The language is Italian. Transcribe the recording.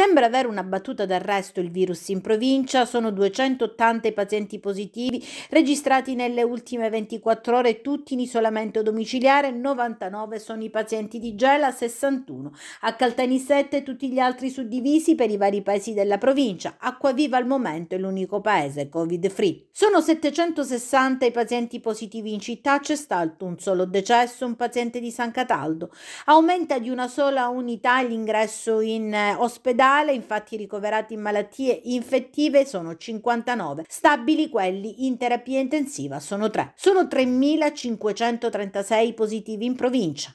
Sembra avere una battuta d'arresto il virus in provincia, sono 280 i pazienti positivi registrati nelle ultime 24 ore, tutti in isolamento domiciliare, 99 sono i pazienti di Gela, 61 a Caltanissette, tutti gli altri suddivisi per i vari paesi della provincia. Acquaviva al momento è l'unico paese covid free. Sono 760 i pazienti positivi in città, c'è stato un solo decesso, un paziente di San Cataldo. Aumenta di una sola unità l'ingresso in eh, ospedale generale, infatti i ricoverati in malattie infettive sono 59, stabili quelli in terapia intensiva sono 3. Sono 3.536 positivi in provincia.